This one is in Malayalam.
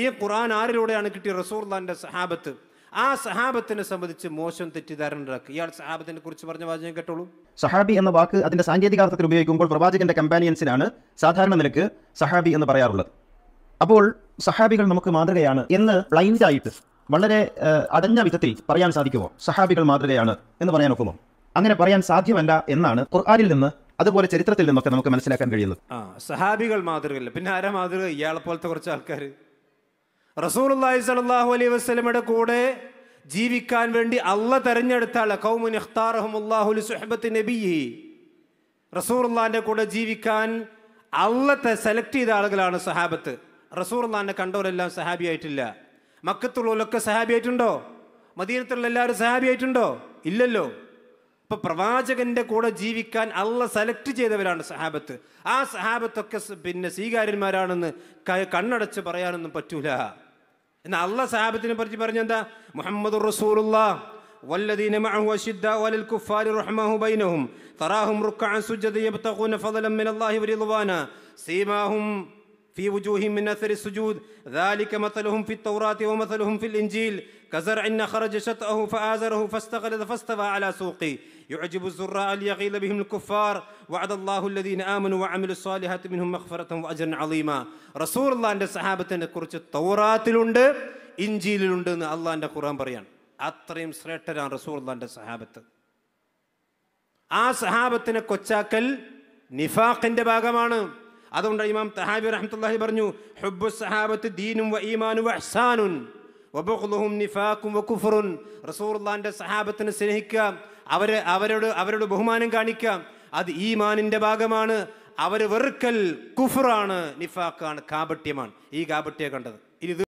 ഈ ഖുറാൻ ആരിലൂടെയാണ് കിട്ടിയ റസൂർലാൻ്റെ സഹാബത്ത് ആ സഹാബത്തിനെ സംബന്ധിച്ച് മോശം തെറ്റിദ്ധാരണ ഉണ്ടാക്കുക ഇയാൾ സഹാബത്തിനെ കുറിച്ച് പറഞ്ഞ വാചകം കേട്ടോളൂ സഹാബി എന്ന വാക്ക് അതിന്റെ അർത്ഥത്തിൽ ഉപയോഗിക്കുമ്പോൾ പ്രവാചകന്റെ കമ്പാനിയൻസിനാണ് സാധാരണ നിലക്ക് സഹാബി എന്ന് പറയാറുള്ളത് അപ്പോൾ സഹാബികൾ നമുക്ക് മാതൃകയാണ് എന്ന് ബ്ലൈൻഡായിട്ട് വളരെ അടഞ്ഞ വിധത്തിൽ പറയാൻ സാധിക്കുമോ സഹാബികൾ മാതൃകയാണ് എന്ന് പറയാൻ ഒക്കുമോ അങ്ങനെ പറയാൻ സാധ്യമല്ല എന്നാണ് ഖുർആാനിൽ നിന്ന് അതുപോലെ ചരിത്രത്തിൽ നിന്നൊക്കെ നമുക്ക് മനസ്സിലാക്കാൻ കഴിയുന്നത് സഹാബികൾ മാതൃകയല്ല പിന്നെ ആരാ മാതൃക ഇയാളെ പോലത്തെ കുറച്ച് ആൾക്കാർ റസൂലി സലാഹു അലൈ വസ്ലമയുടെ കൂടെ ജീവിക്കാൻ വേണ്ടി അല്ല തെരഞ്ഞെടുത്താൽ കൗമുൻ ഇഖ്താറഹുമുല്ലാഹുലി സുഹബത്ത് നബിയി റസൂർല്ലാൻ്റെ കൂടെ ജീവിക്കാൻ അള്ളത്തെ സെലക്ട് ചെയ്ത ആളുകളാണ് സഹാബത്ത് റസൂർല്ലാൻ്റെ കണ്ടവരെല്ലാം സഹാബിയായിട്ടില്ല മക്കത്തുള്ളവരൊക്കെ സഹാബിയായിട്ടുണ്ടോ മദീനത്തുള്ള എല്ലാവരും സഹാബിയായിട്ടുണ്ടോ ഇല്ലല്ലോ ഇപ്പൊ പ്രവാചകന്റെ കൂടെ ജീവിക്കാൻ അള്ള സെലക്ട് ചെയ്തവരാണ് സഹാബത്ത് ആ സഹാബത്തൊക്കെ പിന്നെ സ്വീകാര്യന്മാരാണെന്ന് കണ്ണടച്ച് പറയാനൊന്നും പറ്റൂല എന്നാൽ برج برج പറ്റി محمد الرسول الله والذين معه أشداء وللكفار رحمه بينهم تراهم ركعا سجدا يبتغون فضلا من الله ورضوانا سيماهم في وجوههم من أثر السجود ذلك مثلهم في التوراة ومثلهم في الإنجيل كزرع إن خرج شطأه فآزره فاستغلظ فاستوى على سوقه يعجب الزراء ليغيظ بهم الكفار വഅദല്ലാഹുല്ലദീന ആമനു വഅമിലു സ്വാലിഹാത്തി മിൻഹും മഗ്ഫറത്തൻ വഅജ്റൻ അലീമ റസൂലുള്ളാഹിന്റെ സഹാബത്തിനെ കുറിച്ച് തൗറാത്തിലുണ്ട് ഇഞ്ചിയിലുണ്ട് എന്ന് അള്ളാഹിന്റെ ഖുർആൻ പറയാണ് അത്രയും ശ്രേഷ്ഠരാണ് റസൂലുള്ളാഹിന്റെ സഹാബത്ത് ആ സഹാബത്തിനെ കൊച്ചാക്കൽ നിഫാഖിന്റെ ഭാഗമാണ് അതുകൊണ്ട് ഇമാം തഹാബി റഹ്മത്തുള്ളാഹി പറഞ്ഞു ഹുബ്ബു സഹാബത്ത് ദീനും വ ഈമാനും വ അഹ്സാനുൻ വബുഖ്ലുഹും നിഫാഖും വ കുഫറുൻ റസൂലുള്ളാഹിന്റെ സഹാബത്തിനെ സ്നേഹിക്കുക അവരെ അവരോട് അവരോട് ബഹുമാനം കാണിക്കുക അത് ഈമാനിന്റെ ഭാഗമാണ് അവർ വെറുക്കൽ കുഫറാണ് നിഫാക്കാണ് കാപട്യമാണ് ഈ കാപട്യ കണ്ടത് ഇനി